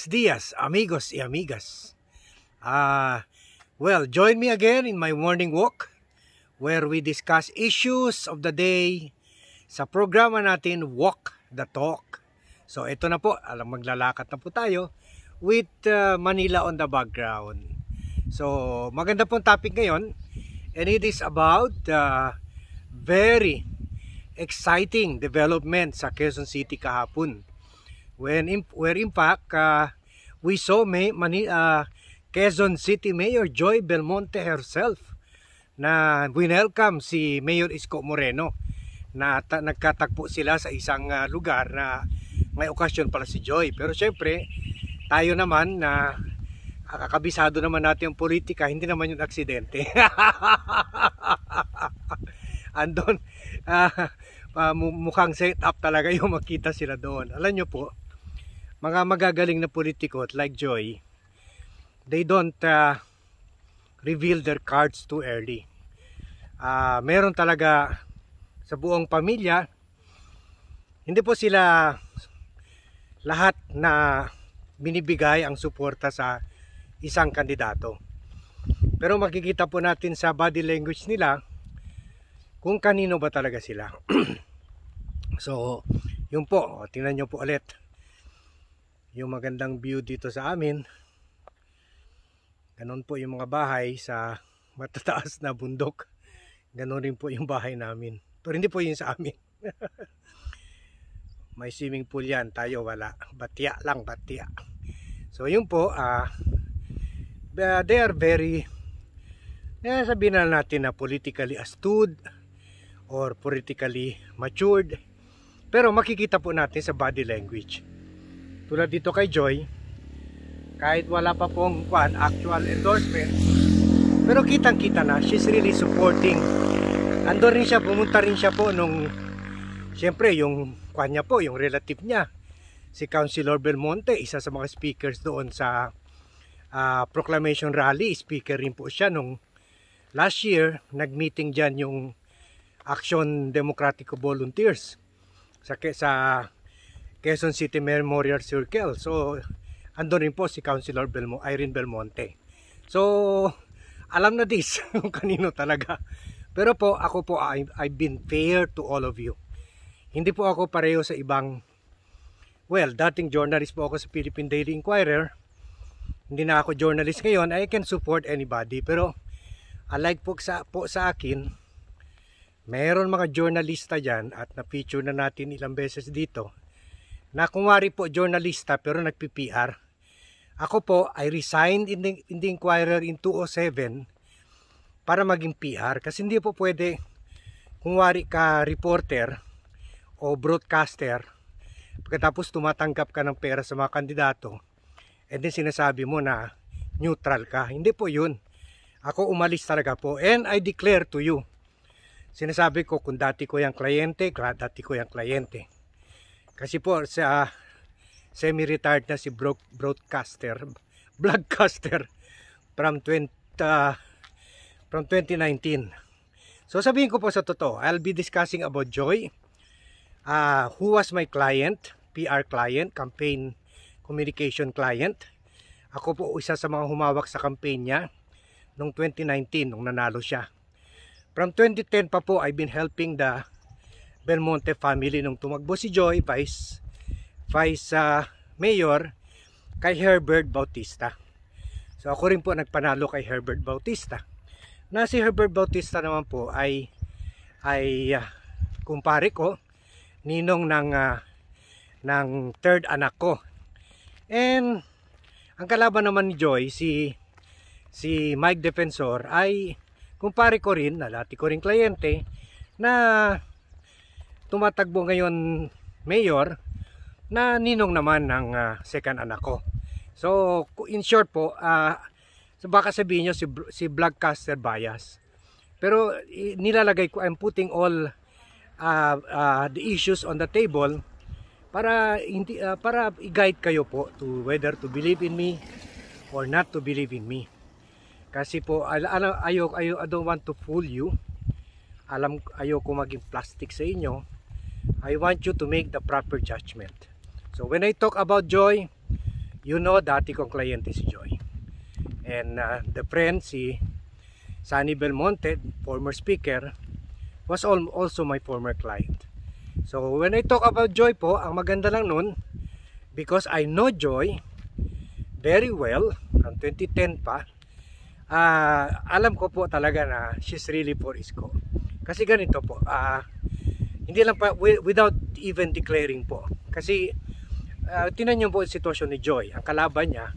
Buenos dias, amigos y amigas. Uh, well, join me again in my morning walk where we discuss issues of the day sa programa natin Walk the Talk. So ito na po, alam maglalakad na po tayo with uh, Manila on the background. So maganda pong topic ngayon and it is about uh, very exciting development sa Quezon City kahapon when where in fact uh, we saw May, Mani, uh, Quezon City Mayor Joy Belmonte herself na welcome si Mayor Isko Moreno na nagkatagpo sila sa isang uh, lugar na may okasyon pala si Joy. Pero syempre, tayo naman na kakabisado naman natin yung politika, hindi naman yung aksidente. Andon, uh, uh, mukhang set up talaga yung makita sila doon. Alam nyo po, mga magagaling na politiko like Joy, they don't uh, reveal their cards too early. Uh, meron talaga sa buong pamilya, hindi po sila lahat na binibigay ang suporta sa isang kandidato. Pero makikita po natin sa body language nila kung kanino ba talaga sila. so, yun po, tingnan nyo po ulit yung magandang view dito sa amin ganon po yung mga bahay sa matataas na bundok ganon rin po yung bahay namin pero hindi po yun sa amin may swimming pool yan tayo wala batya lang batya so yun po uh, they are very eh, sabihin na natin na politically astute or politically matured pero makikita po natin sa body language tulad dito kay Joy kahit wala pa pong kwan, actual endorsement pero kitang kita na she's really supporting ando rin siya pumunta rin siya po nung siyempre yung kwan niya po yung relative niya si Councilor Belmonte isa sa mga speakers doon sa uh, proclamation rally speaker rin po siya nung last year nagmeeting diyan yung Action Democratico Volunteers sa sa Quezon City Memorial Circle. So, andun rin po si Councilor Belmo, Irene Belmonte. So, alam na this kung kanino talaga. Pero po, ako po, I, I've been fair to all of you. Hindi po ako pareho sa ibang, well, dating journalist po ako sa Philippine Daily Inquirer. Hindi na ako journalist ngayon. I can support anybody. Pero, alike po sa, po sa akin, meron mga journalista dyan at na-feature na natin ilang beses dito na kumwari po journalista pero nagpi-PR. Ako po ay resigned in the, in the Inquirer in 207 para maging PR kasi hindi po pwede kumwari ka reporter o broadcaster pagkatapos tumatanggap ka ng pera sa mga kandidato and eh then sinasabi mo na neutral ka. Hindi po yun. Ako umalis talaga po and I declare to you. Sinasabi ko kung dati ko yung kliyente, dati ko yung kliyente. Kasi po sa semi-retired na si broad broadcaster, blogcaster from 20 uh, ah, from 2019. So sabihin ko po sa totoo, I'll be discussing about Joy, uh, who was my client, PR client, campaign communication client. Ako po isa sa mga humawak sa campaign niya noong 2019 nung nanalo siya. From 2010 pa po, I've been helping the Belmonte family nung tumakbo si Joy Vice Vice uh, Mayor kay Herbert Bautista. So ako rin po nagpanalo kay Herbert Bautista. Na si Herbert Bautista naman po ay ay uh, kumpare ko ninong ng uh, ng third anak ko. And ang kalaban naman ni Joy si si Mike Defensor ay kumpare ko rin, nalati ko rin kliyente na tumatakbo ngayon mayor na ninong naman ng uh, second anak ko. So, in short po, uh, baka sabihin nyo si, si Vlogcaster Bias. Pero nilalagay ko, I'm putting all uh, uh, the issues on the table para uh, para i-guide kayo po to whether to believe in me or not to believe in me. Kasi po alam ano, ayo ayo I don't want to fool you. Alam ayoko maging plastic sa inyo I want you to make the proper judgment. So when I talk about Joy, you know dati kong kliyente si Joy. And uh, the friend si Sunny Belmonte, former speaker, was also my former client. So when I talk about Joy po, ang maganda lang nun, because I know Joy very well, from 2010 pa, uh, alam ko po talaga na she's really for Isko. Kasi ganito po, ah, uh, hindi lang pa, without even declaring po. Kasi, uh, tinan niyo po ang sitwasyon ni Joy. Ang kalaban niya,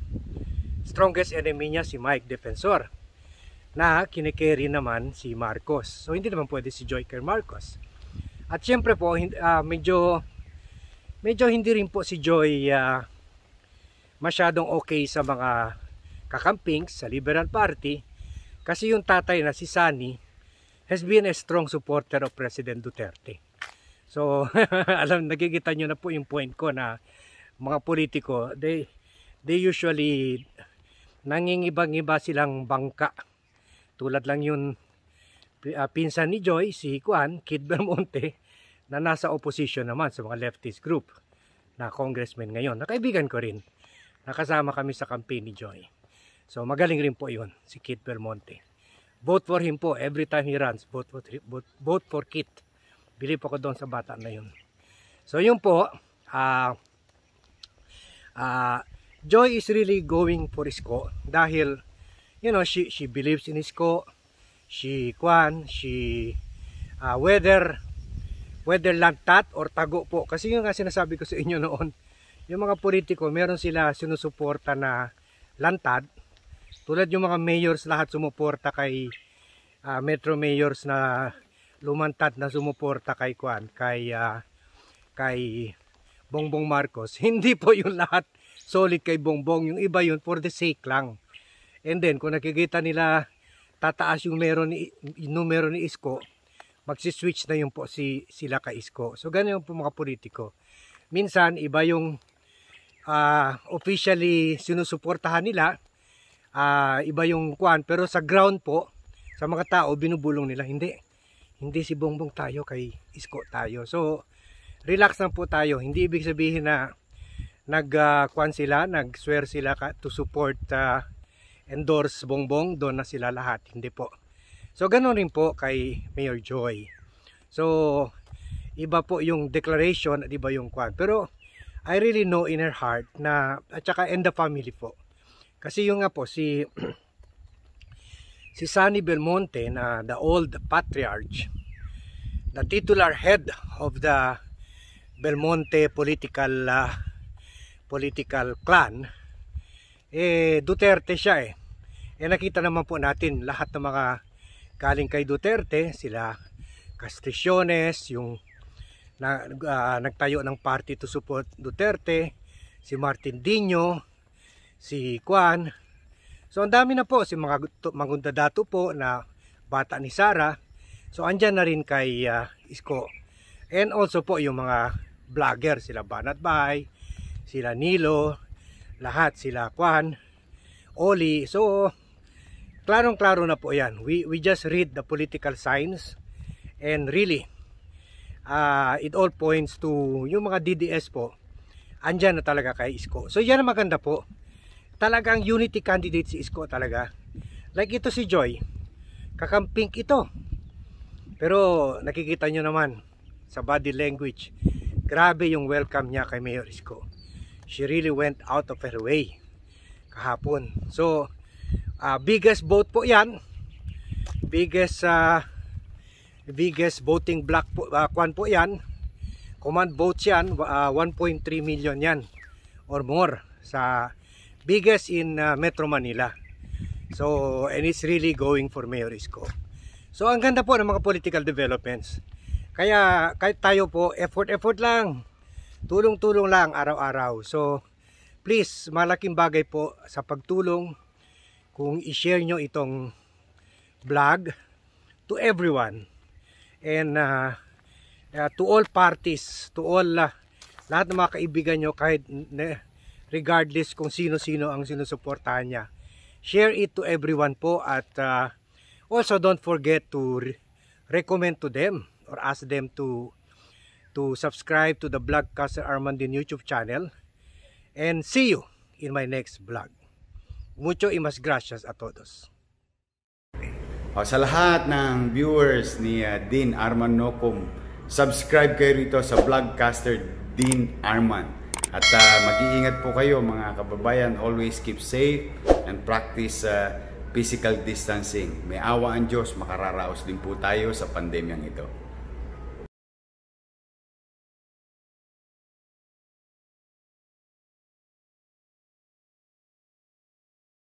strongest enemy niya si Mike Defensor na kinikerry naman si Marcos. So hindi naman pwede si Joy kay Marcos. At syempre po uh, medyo medyo hindi rin po si Joy uh, masyadong okay sa mga kakamping sa Liberal Party kasi yung tatay na si Sani has been a strong supporter of President Duterte. So, alam, nagigita nyo na po yung point ko na mga politiko, they, they usually nangingibang-iba silang bangka. Tulad lang yun uh, pinsan ni Joy, si Kuan, Kid Belmonte, na nasa opposition naman sa mga leftist group na congressman ngayon. Nakaibigan ko rin. Nakasama kami sa campaign ni Joy. So magaling rin po yun, si Kit Belmonte. Vote for him po. Every time he runs, vote for, vote, vote for Kit. Bilip ako doon sa bata na yun. So yun po, uh, uh, Joy is really going for Isko dahil, you know, she, she believes in Isko. She, kwan, she, uh, whether, whether lantat or tago po. Kasi yun nga sinasabi ko sa inyo noon, yung mga politiko, meron sila sinusuporta na lantad. Tulad yung mga mayors lahat sumuporta kay uh, metro mayors na lumantad na sumuporta kay Kwan, kay, uh, kay Bongbong Marcos. Hindi po yung lahat solid kay Bongbong. Yung iba yun for the sake lang. And then kung nakikita nila tataas yung meron ni, numero ni Isko, magsi-switch na yun po si, sila kay Isko. So ganyan po mga politiko. Minsan iba yung uh, officially sinusuportahan nila, uh, iba yung kwan, pero sa ground po, sa mga tao, binubulong nila, hindi. Hindi si Bongbong tayo kay Isko tayo. So, relax lang po tayo. Hindi ibig sabihin na nagkuan ah, uh, sila, nag-swear sila ka, to support uh, endorse Bongbong, doon na sila lahat. Hindi po. So, ganoon rin po kay Mayor Joy. So, iba po yung declaration at iba yung kwan. Pero, I really know in her heart na, at saka in the family po. Kasi yung nga po, si si Sonny Belmonte na the old patriarch, the titular head of the Belmonte political uh, political clan, eh Duterte siya eh. Eh nakita naman po natin lahat ng mga galing kay Duterte, sila Castriciones, yung na, uh, nagtayo ng party to support Duterte, si Martin Dino, si Juan, So ang dami na po si mga dato po na bata ni Sara. So andyan na rin kay uh, Isko. And also po yung mga vlogger sila Banat Bay, sila Nilo, lahat sila Kwan, Oli. So klarong-klaro na po 'yan. We we just read the political signs and really uh, it all points to yung mga DDS po andyan na talaga kay Isko. So yan ang maganda po talagang unity candidate si Isko talaga. Like ito si Joy, kakampink ito. Pero nakikita nyo naman sa body language, grabe yung welcome niya kay Mayor Isko. She really went out of her way kahapon. So, uh, biggest vote po yan. Biggest uh, biggest voting block po, uh, kwan po yan. Command votes yan, uh, 1.3 million yan or more sa biggest in uh, Metro Manila. So, and it's really going for Mayor Isko. So, ang ganda po ng mga political developments. Kaya, kahit tayo po, effort-effort lang. Tulong-tulong lang araw-araw. So, please, malaking bagay po sa pagtulong kung i-share nyo itong vlog to everyone. And uh, uh, to all parties, to all, uh, lahat ng mga kaibigan nyo kahit... Ne, regardless kung sino-sino ang sinusuportahan niya. Share it to everyone po at uh, also don't forget to re recommend to them or ask them to to subscribe to the Vlogcaster Caster Armandin YouTube channel and see you in my next vlog. Mucho y mas gracias a todos. Oh, sa lahat ng viewers ni uh, Dean Arman Nokum, subscribe kayo rito sa Vlogcaster Dean Arman. At uh, mag-iingat po kayo mga kababayan. Always keep safe and practice uh, physical distancing. May awa ang Diyos, makararaos din po tayo sa pandemyang ito.